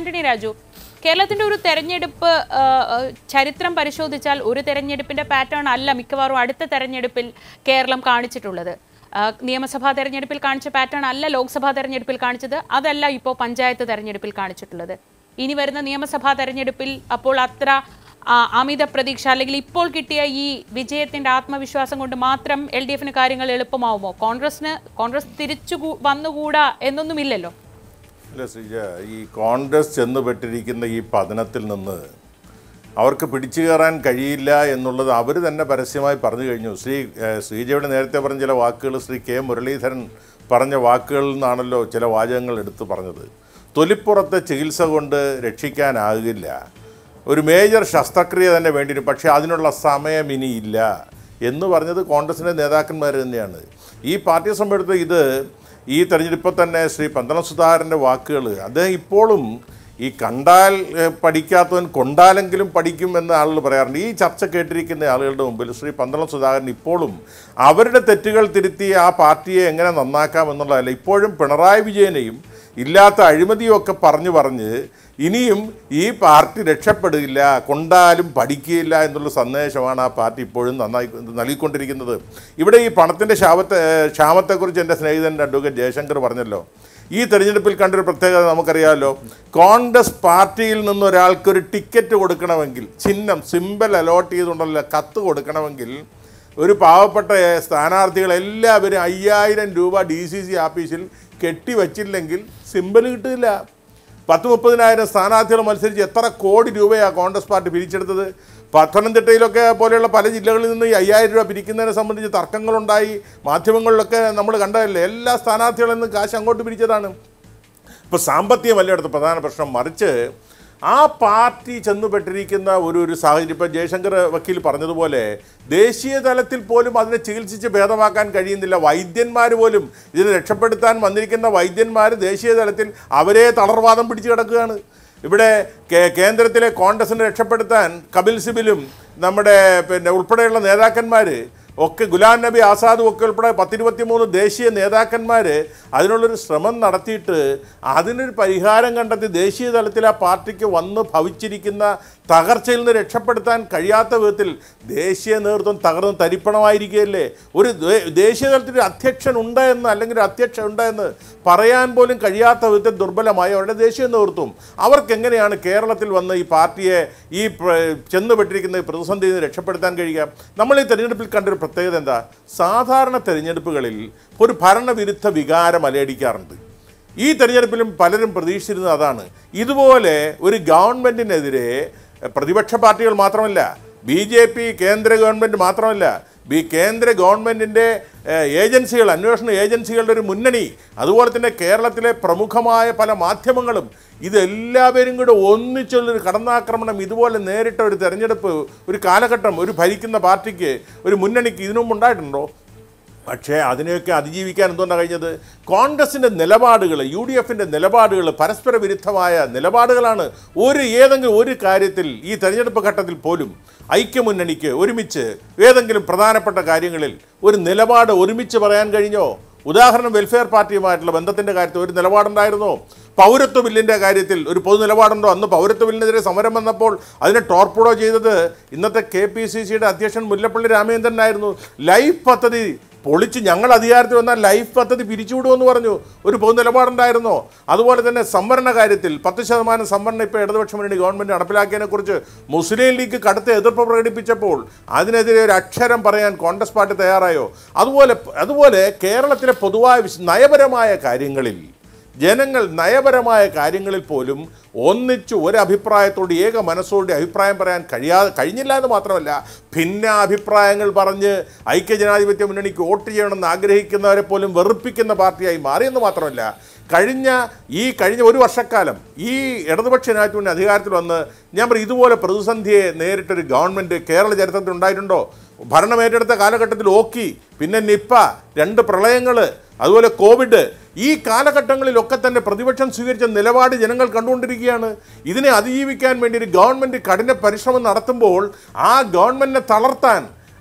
ആന്റണി രാജു കേരളത്തിന്റെ ഒരു തെരഞ്ഞെടുപ്പ് ചരിത്രം പരിശോധിച്ചാൽ ഒരു തെരഞ്ഞെടുപ്പിന്റെ പാറ്റേൺ അല്ല മിക്കവാറും അടുത്ത തെരഞ്ഞെടുപ്പിൽ കേരളം കാണിച്ചിട്ടുള്ളത് നിയമസഭാ തെരഞ്ഞെടുപ്പിൽ കാണിച്ച പാറ്റേൺ അല്ല ലോക്സഭാ തെരഞ്ഞെടുപ്പിൽ കാണിച്ചത് അതല്ല ഇപ്പോൾ പഞ്ചായത്ത് തെരഞ്ഞെടുപ്പിൽ കാണിച്ചിട്ടുള്ളത് ഇനി വരുന്ന നിയമസഭാ തെരഞ്ഞെടുപ്പിൽ അപ്പോൾ അത്ര അമിത പ്രതീക്ഷ അല്ലെങ്കിൽ ഇപ്പോൾ കിട്ടിയ ഈ വിജയത്തിന്റെ ആത്മവിശ്വാസം കൊണ്ട് മാത്രം എൽ ഡി എഫിന് കാര്യങ്ങൾ എളുപ്പമാവുമോ കോൺഗ്രസിന് കോൺഗ്രസ് തിരിച്ചു വന്നുകൂടാ എന്നൊന്നുമില്ലല്ലോ അല്ല സുജ ഈ കോൺഗ്രസ് ചെന്നുപെട്ടിരിക്കുന്ന ഈ പതനത്തിൽ നിന്ന് അവർക്ക് പിടിച്ചു കയറാൻ കഴിയില്ല എന്നുള്ളത് അവർ തന്നെ പരസ്യമായി പറഞ്ഞു കഴിഞ്ഞു ശ്രീ ശ്രീജയുടെ നേരത്തെ പറഞ്ഞ ചില വാക്കുകൾ ശ്രീ കെ മുരളീധരൻ പറഞ്ഞ വാക്കുകളിൽ നിന്നാണല്ലോ ചില വാചകങ്ങൾ എടുത്തു പറഞ്ഞത് തൊലിപ്പുറത്തെ ചികിത്സ കൊണ്ട് രക്ഷിക്കാനാകില്ല ഒരു മേജർ ശസ്ത്രക്രിയ തന്നെ വേണ്ടിവരും പക്ഷേ അതിനുള്ള സമയം ഇനിയില്ല എന്ന് പറഞ്ഞത് കോൺഗ്രസിൻ്റെ നേതാക്കന്മാർ തന്നെയാണ് ഈ പാർട്ടിയെ സംബന്ധിച്ചിടത്ത് ഇത് ഈ തെരഞ്ഞെടുപ്പിൽ തന്നെ ശ്രീ പന്തളം സുധാകരൻ്റെ വാക്കുകൾ അദ്ദേഹം ഇപ്പോഴും ഈ കണ്ടാൽ പഠിക്കാത്തവൻ കൊണ്ടാലെങ്കിലും പഠിക്കും എന്ന് ആളുകൾ പറയാറുണ്ട് ഈ ചർച്ച കേട്ടിരിക്കുന്ന ആളുകളുടെ മുമ്പിൽ ശ്രീ പന്തളം സുധാകരൻ ഇപ്പോഴും അവരുടെ തെറ്റുകൾ തിരുത്തി ആ പാർട്ടിയെ എങ്ങനെ നന്നാക്കാം എന്നുള്ളതല്ല ഇപ്പോഴും പിണറായി വിജയനെയും ഇല്ലാത്ത അഴിമതിയും ഒക്കെ പറഞ്ഞു പറഞ്ഞ് ഇനിയും ഈ പാർട്ടി രക്ഷപ്പെടുകയില്ല കൊണ്ടാലും പഠിക്കുകയില്ല എന്നുള്ള സന്ദേശമാണ് ആ പാർട്ടി ഇപ്പോഴും നന്നായി നൽകിക്കൊണ്ടിരിക്കുന്നത് ഇവിടെ ഈ പണത്തിൻ്റെ ശാപത്തെ ക്ഷാമത്തെക്കുറിച്ച് എൻ്റെ സ്നേഹിതൻ അഡ്വക്കേറ്റ് ജയശങ്കർ പറഞ്ഞല്ലോ ഈ തെരഞ്ഞെടുപ്പിൽ കണ്ടൊരു പ്രത്യേകത നമുക്കറിയാമല്ലോ കോൺഗ്രസ് പാർട്ടിയിൽ നിന്ന് ഒരാൾക്കൊരു ടിക്കറ്റ് കൊടുക്കണമെങ്കിൽ ചിഹ്നം സിമ്പിൾ അലോട്ട് ചെയ്തുകൊണ്ടല്ല കത്ത് കൊടുക്കണമെങ്കിൽ ഒരു പാവപ്പെട്ട സ്ഥാനാർത്ഥികൾ എല്ലാവരും അയ്യായിരം രൂപ ഡി സി സി ആഫീസിൽ കെട്ടിവച്ചില്ലെങ്കിൽ സിമ്പിൾ കിട്ടില്ല പത്ത് മുപ്പതിനായിരം സ്ഥാനാർത്ഥികൾ മത്സരിച്ച് എത്ര കോടി രൂപയാണ് കോൺഗ്രസ് പാർട്ടി പിരിച്ചെടുത്തത് പത്തനംതിട്ടയിലൊക്കെ പോലെയുള്ള പല ജില്ലകളിൽ നിന്ന് ഈ അയ്യായിരം രൂപ പിരിക്കുന്നതിനെ സംബന്ധിച്ച് തർക്കങ്ങളുണ്ടായി മാധ്യമങ്ങളിലൊക്കെ നമ്മൾ കണ്ടതല്ലേ എല്ലാ സ്ഥാനാർത്ഥികളിൽ നിന്നും കാശ് അങ്ങോട്ട് പിരിച്ചതാണ് ഇപ്പോൾ സാമ്പത്തികമല്ല അടുത്ത പ്രധാന പ്രശ്നം മറിച്ച് ആ പാർട്ടി ചെന്നുപെട്ടിരിക്കുന്ന ഒരു ഒരു സാഹചര്യം ഇപ്പം ജയശങ്കർ വക്കീൽ പറഞ്ഞതുപോലെ ദേശീയ തലത്തിൽ പോലും അതിനെ ചികിത്സിച്ച് ഭേദമാക്കാൻ കഴിയുന്നില്ല വൈദ്യന്മാർ പോലും ഇതിനെ രക്ഷപ്പെടുത്താൻ വന്നിരിക്കുന്ന വൈദ്യന്മാർ ദേശീയ തലത്തിൽ അവരെ തളർവാദം പിടിച്ചു കിടക്കുകയാണ് ഇവിടെ കേന്ദ്രത്തിലെ കോൺഗ്രസിനെ രക്ഷപ്പെടുത്താൻ കപിൽ സിബിലും നമ്മുടെ പിന്നെ ഉൾപ്പെടെയുള്ള നേതാക്കന്മാർ ഒക്കെ ഗുലാം നബി ആസാദും ഒക്കെ ഉൾപ്പെടെ മൂന്ന് ദേശീയ നേതാക്കന്മാർ അതിനുള്ളൊരു ശ്രമം നടത്തിയിട്ട് അതിനൊരു പരിഹാരം കണ്ടെത്തി ദേശീയ തലത്തിൽ ആ പാർട്ടിക്ക് വന്ന് ഭവിച്ചിരിക്കുന്ന തകർച്ചയിൽ നിന്ന് രക്ഷപ്പെടുത്താൻ കഴിയാത്ത വിധത്തിൽ ദേശീയ നേതൃത്വം തകർന്ന് തരിപ്പണമായിരിക്കുകയല്ലേ ഒരു ദേശീയ തലത്തിൽ ഒരു അധ്യക്ഷൻ ഉണ്ട് എന്ന് അല്ലെങ്കിൽ ഒരു അധ്യക്ഷൻ ഉണ്ട് എന്ന് പറയാൻ പോലും കഴിയാത്ത വിധത്തിൽ ദുർബലമായ അവരുടെ ദേശീയ നേതൃത്വം അവർക്ക് എങ്ങനെയാണ് കേരളത്തിൽ വന്ന് ഈ പാർട്ടിയെ ഈ ചെന്നുപെട്ടിരിക്കുന്ന പ്രതിസന്ധിയിൽ നിന്ന് രക്ഷപ്പെടുത്താൻ കഴിയുക നമ്മൾ ഈ തെരഞ്ഞെടുപ്പിൽ കണ്ടൊരു പ്രത്യേകത എന്താ സാധാരണ തെരഞ്ഞെടുപ്പുകളിൽ ഒരു ഭരണവിരുദ്ധ വികാരം അലയടിക്കാറുണ്ട് ഈ തെരഞ്ഞെടുപ്പിലും പലരും പ്രതീക്ഷിച്ചിരുന്നത് അതാണ് ഇതുപോലെ ഒരു ഗവൺമെൻറ്റിനെതിരെ പ്രതിപക്ഷ പാർട്ടികൾ മാത്രമല്ല ബി ജെ പി കേന്ദ്ര ഗവൺമെൻറ് മാത്രമല്ല ബി കേന്ദ്ര ഗവൺമെൻറ്റിൻ്റെ ഏജൻസികൾ അന്വേഷണ ഏജൻസികളുടെ ഒരു മുന്നണി അതുപോലെ തന്നെ കേരളത്തിലെ പ്രമുഖമായ പല മാധ്യമങ്ങളും ഇതെല്ലാവരും കൂടെ ഒന്നിച്ചുള്ളൊരു കടന്നാക്രമണം ഇതുപോലെ നേരിട്ട ഒരു തെരഞ്ഞെടുപ്പ് ഒരു കാലഘട്ടം ഒരു ഭരിക്കുന്ന പാർട്ടിക്ക് ഒരു മുന്നണിക്ക് ഇതിനു മുമ്പ് ഉണ്ടായിട്ടുണ്ടോ പക്ഷേ അതിനെയൊക്കെ അതിജീവിക്കാൻ എന്തുകൊണ്ടാണ് കഴിഞ്ഞത് കോൺഗ്രസിൻ്റെ നിലപാടുകൾ യു ഡി എഫിൻ്റെ നിലപാടുകൾ പരസ്പര വിരുദ്ധമായ നിലപാടുകളാണ് ഒരു ഏതെങ്കിലും ഒരു കാര്യത്തിൽ ഈ തെരഞ്ഞെടുപ്പ് ഘട്ടത്തിൽ പോലും ഐക്യമുന്നണിക്ക് ഒരുമിച്ച് ഏതെങ്കിലും പ്രധാനപ്പെട്ട കാര്യങ്ങളിൽ ഒരു നിലപാട് ഒരുമിച്ച് പറയാൻ കഴിഞ്ഞോ ഉദാഹരണം വെൽഫെയർ പാർട്ടിയുമായിട്ടുള്ള ബന്ധത്തിൻ്റെ കാര്യത്തിൽ ഒരു നിലപാടുണ്ടായിരുന്നോ പൗരത്വ ബില്ലിൻ്റെ കാര്യത്തിൽ ഒരു പൊതു നിലപാടുണ്ടോ അന്ന് പൗരത്വ ബില്ലിനെതിരെ സമരം വന്നപ്പോൾ അതിനെ ടോർപ്പിഡോ ചെയ്തത് ഇന്നത്തെ കെ പി സി സിയുടെ അധ്യക്ഷൻ മുല്ലപ്പള്ളി രാമചന്ദ്രനായിരുന്നു ലൈഫ് പദ്ധതി പൊളിച്ച് ഞങ്ങൾ അധികാരത്തിൽ വന്നാൽ ലൈഫ് പദ്ധതി പിരിച്ചുവിടുമെന്ന് പറഞ്ഞു ഒരു പൊതു നിലപാടുണ്ടായിരുന്നോ അതുപോലെ തന്നെ സംവരണ കാര്യത്തിൽ പത്ത് ശതമാനം സംവരണം ഇപ്പോൾ ഇടതുപക്ഷ മുന്നണി ഗവൺമെൻറ് നടപ്പിലാക്കിയതിനെക്കുറിച്ച് മുസ്ലിം ലീഗ് കടുത്ത എതിർപ്പ് പ്രകടിപ്പിച്ചപ്പോൾ അതിനെതിരെ ഒരു അക്ഷരം പറയാൻ കോൺഗ്രസ് പാർട്ടി തയ്യാറായോ അതുപോലെ അതുപോലെ കേരളത്തിലെ പൊതുവായ നയപരമായ കാര്യങ്ങളിൽ ജനങ്ങൾ നയപരമായ കാര്യങ്ങളിൽ പോലും ഒന്നിച്ചു ഒരഭിപ്രായത്തോട് ഏക മനസ്സോടെ അഭിപ്രായം പറയാൻ കഴിയാതെ കഴിഞ്ഞില്ല എന്ന് മാത്രമല്ല ഭിന്ന അഭിപ്രായങ്ങൾ പറഞ്ഞ് ഐക്യജനാധിപത്യ മുന്നണിക്ക് വോട്ട് ചെയ്യണമെന്ന് ആഗ്രഹിക്കുന്നവരെ പോലും വെറുപ്പിക്കുന്ന പാർട്ടിയായി മാറിയെന്ന് മാത്രമല്ല കഴിഞ്ഞ ഈ കഴിഞ്ഞ ഒരു വർഷക്കാലം ഈ ഇടതുപക്ഷ ജനാധിപത്യ അധികാരത്തിൽ വന്ന് ഞാൻ പറയും ഇതുപോലെ പ്രതിസന്ധിയെ നേരിട്ടൊരു ഗവൺമെൻറ് കേരള ചരിത്രത്തിൽ ഉണ്ടായിട്ടുണ്ടോ ഭരണമേറ്റെടുത്ത കാലഘട്ടത്തിൽ ഓക്കി പിന്നെ നിപ്പ രണ്ട് പ്രളയങ്ങൾ അതുപോലെ കോവിഡ് ഈ കാലഘട്ടങ്ങളിലൊക്കെ തന്നെ പ്രതിപക്ഷം സ്വീകരിച്ച നിലപാട് ജനങ്ങൾ കണ്ടുകൊണ്ടിരിക്കുകയാണ് ഇതിനെ അതിജീവിക്കാൻ വേണ്ടി ഒരു ഗവൺമെൻറ് കഠിന പരിശ്രമം നടത്തുമ്പോൾ ആ ഗവൺമെൻറ്റിനെ തളർത്താൻ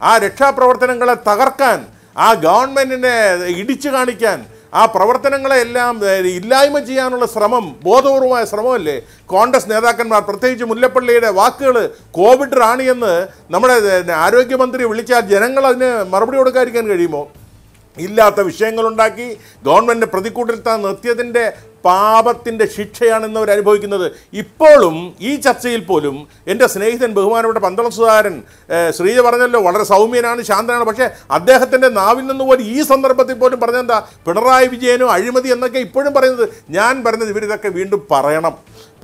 ആ രക്ഷാപ്രവർത്തനങ്ങളെ തകർക്കാൻ ആ ഗവൺമെൻറ്റിനെ ഇടിച്ചു കാണിക്കാൻ ആ പ്രവർത്തനങ്ങളെല്ലാം ഇല്ലായ്മ ചെയ്യാനുള്ള ശ്രമം ബോധപൂർവമായ ശ്രമമല്ലേ കോൺഗ്രസ് നേതാക്കന്മാർ പ്രത്യേകിച്ച് മുല്ലപ്പള്ളിയുടെ വാക്കുകൾ കോവിഡ് റാണിയെന്ന് നമ്മുടെ ആരോഗ്യമന്ത്രി വിളിച്ചാൽ ജനങ്ങൾ അതിന് മറുപടി കൊടുക്കാതിരിക്കാൻ കഴിയുമോ ഇല്ലാത്ത വിഷയങ്ങളുണ്ടാക്കി ഗവൺമെൻറ് പ്രതിക്കൂട്ടിൽ താൻ നിർത്തിയതിൻ്റെ പാപത്തിൻ്റെ ശിക്ഷയാണെന്ന് അവർ അനുഭവിക്കുന്നത് ഇപ്പോഴും ഈ ചർച്ചയിൽ പോലും എൻ്റെ സ്നേഹിതൻ ബഹുമാനപ്പെട്ട പന്തളം സുധാകരൻ ശ്രീജ പറഞ്ഞല്ലോ വളരെ സൗമ്യനാണ് ശാന്തനാണ് പക്ഷേ അദ്ദേഹത്തിൻ്റെ നാവിൽ നിന്ന് പോലും ഈ സന്ദർഭത്തിൽ പോലും പറഞ്ഞെന്താ പിണറായി വിജയനോ അഴിമതി എന്നൊക്കെ ഇപ്പോഴും പറയുന്നത് ഞാൻ പറഞ്ഞത് ഇവരിതൊക്കെ വീണ്ടും പറയണം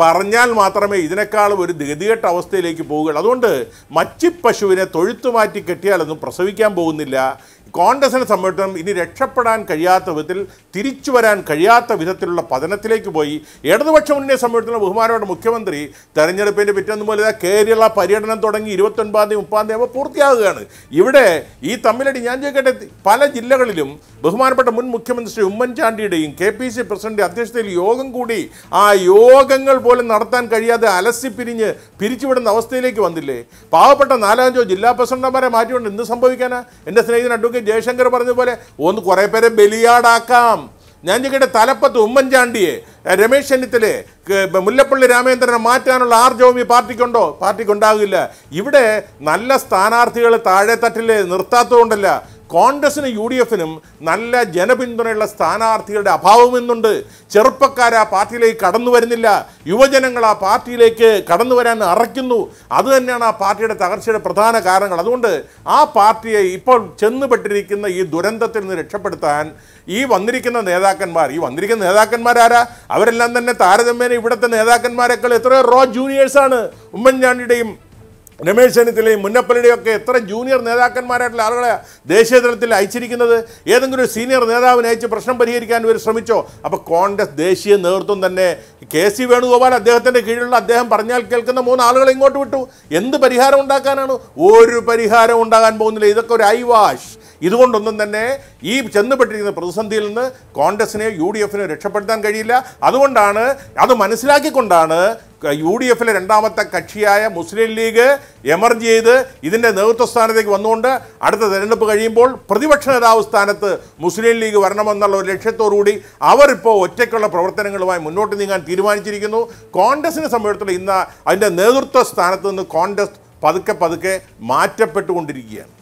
പറഞ്ഞാൽ മാത്രമേ ഇതിനേക്കാളും ഒരു ഗതികെട്ട അവസ്ഥയിലേക്ക് പോവുകയുള്ളൂ അതുകൊണ്ട് മച്ചിപ്പശുവിനെ തൊഴുത്തു മാറ്റി കെട്ടിയാലൊന്നും പ്രസവിക്കാൻ പോകുന്നില്ല കോൺഗ്രസിനെ സംബന്ധിച്ചിടത്തോളം ഇനി രക്ഷപ്പെടാൻ കഴിയാത്ത വിധത്തിൽ തിരിച്ചു വരാൻ കഴിയാത്ത വിധത്തിലുള്ള പദ പതനത്തിലേക്ക് പോയി ഇടതുപക്ഷ മുന്നണിയെ സംബന്ധിക്കുന്ന ബഹുമാനോട് മുഖ്യമന്ത്രി തെരഞ്ഞെടുപ്പിൻ്റെ പിറ്റേന്ന് പോലെ കേരള പര്യടനം തുടങ്ങി ഇരുപത്തൊൻപതാം തീയതി മുപ്പതാം തീയതി പൂർത്തിയാകുകയാണ് ഇവിടെ ഈ തമ്മിലടി ഞാൻ ചോദിക്കട്ടെ പല ജില്ലകളിലും ബഹുമാനപ്പെട്ട മുൻ മുഖ്യമന്ത്രി ഉമ്മൻചാണ്ടിയുടെയും കെ പി സി പ്രസിഡന്റിൻ്റെ അധ്യക്ഷതയിൽ യോഗം കൂടി ആ യോഗങ്ങൾ പോലും നടത്താൻ കഴിയാതെ അലസി പിരിഞ്ഞ് പിരിച്ചുവിടുന്ന അവസ്ഥയിലേക്ക് വന്നില്ലേ പാവപ്പെട്ട നാലാഞ്ചോ ജില്ലാ പ്രസിഡന്റുമാരെ മാറ്റിക്കൊണ്ട് എന്ത് സംഭവിക്കാനാ എൻ്റെ സ്നേഹിതൻ അഡ്വക്കേറ്റ് ജയശങ്കർ പറഞ്ഞതുപോലെ ഒന്ന് കുറേ പേരെ ബലിയാടാക്കാം ഞാൻ ഞങ്ങളുടെ തലപ്പത്ത് ഉമ്മൻചാണ്ടിയെ രമേശ് ചെന്നിത്തലയെ മുല്ലപ്പള്ളി രാമേന്ദ്രനെ മാറ്റാനുള്ള ആർജവം ഈ പാർട്ടിക്കുണ്ടോ പാർട്ടിക്കുണ്ടാകില്ല ഇവിടെ നല്ല സ്ഥാനാർത്ഥികൾ താഴെത്തട്ടിൽ നിർത്താത്തതുകൊണ്ടല്ല കോൺഗ്രസിനും യു ഡി എഫിനും നല്ല ജനപിന്തുണയുള്ള സ്ഥാനാർത്ഥികളുടെ അഭാവമെന്നുണ്ട് ചെറുപ്പക്കാർ ആ പാർട്ടിയിലേക്ക് കടന്നു വരുന്നില്ല യുവജനങ്ങൾ ആ പാർട്ടിയിലേക്ക് കടന്നു വരാൻ അറയ്ക്കുന്നു അത് തന്നെയാണ് ആ പാർട്ടിയുടെ തകർച്ചയുടെ പ്രധാന കാരണങ്ങൾ അതുകൊണ്ട് ആ പാർട്ടിയെ ഇപ്പോൾ ചെന്നുപെട്ടിരിക്കുന്ന ഈ ദുരന്തത്തിൽ നിന്ന് രക്ഷപ്പെടുത്താൻ ഈ വന്നിരിക്കുന്ന നേതാക്കന്മാർ ഈ വന്നിരിക്കുന്ന നേതാക്കന്മാരാരാ അവരെല്ലാം തന്നെ താരതമ്യേന ഇവിടുത്തെ നേതാക്കന്മാരെക്കാൾ എത്രയോ റോ ജൂനിയേഴ്സാണ് ഉമ്മൻചാണ്ടിയുടെയും രമേശ് ചെന്നിത്തലയും ഒക്കെ എത്ര ജൂനിയർ നേതാക്കന്മാരായിട്ടുള്ള ആളുകളെ ദേശീയ തലത്തിൽ അയച്ചിരിക്കുന്നത് ഏതെങ്കിലും ഒരു സീനിയർ നേതാവിനെ അയച്ച് പ്രശ്നം പരിഹരിക്കാൻ ഇവർ ശ്രമിച്ചോ അപ്പോൾ കോൺഗ്രസ് ദേശീയ നേതൃത്വം തന്നെ കെ സി വേണുഗോപാൽ അദ്ദേഹത്തിൻ്റെ കീഴിലുള്ള അദ്ദേഹം പറഞ്ഞാൽ കേൾക്കുന്ന മൂന്ന് ആളുകളെ ഇങ്ങോട്ട് വിട്ടു എന്ത് പരിഹാരം ഉണ്ടാക്കാനാണ് ഒരു പരിഹാരം ഉണ്ടാകാൻ പോകുന്നില്ല ഇതൊക്കെ ഒരു ഐ വാഷ് ഇതുകൊണ്ടൊന്നും തന്നെ ഈ ചെന്നപ്പെട്ടിരിക്കുന്ന പ്രതിസന്ധിയിൽ നിന്ന് കോൺഗ്രസിനെ യു ഡി രക്ഷപ്പെടുത്താൻ കഴിയില്ല അതുകൊണ്ടാണ് അത് മനസ്സിലാക്കിക്കൊണ്ടാണ് യു ഡി എഫിലെ രണ്ടാമത്തെ കക്ഷിയായ മുസ്ലിം ലീഗ് എമർജ് ചെയ്ത് ഇതിൻ്റെ നേതൃത്വ സ്ഥാനത്തേക്ക് വന്നുകൊണ്ട് അടുത്ത തെരഞ്ഞെടുപ്പ് കഴിയുമ്പോൾ പ്രതിപക്ഷ നേതാവ് സ്ഥാനത്ത് മുസ്ലിം ലീഗ് വരണമെന്നുള്ള ഒരു ലക്ഷ്യത്തോടുകൂടി അവരിപ്പോൾ ഒറ്റയ്ക്കുള്ള പ്രവർത്തനങ്ങളുമായി മുന്നോട്ട് നീങ്ങാൻ തീരുമാനിച്ചിരിക്കുന്നു കോൺഗ്രസിനെ സംബന്ധിച്ചിടത്തോളം ഇന്ന് അതിൻ്റെ നേതൃത്വ സ്ഥാനത്ത് നിന്ന് കോൺഗ്രസ് പതുക്കെ പതുക്കെ മാറ്റപ്പെട്ടുകൊണ്ടിരിക്കുകയാണ്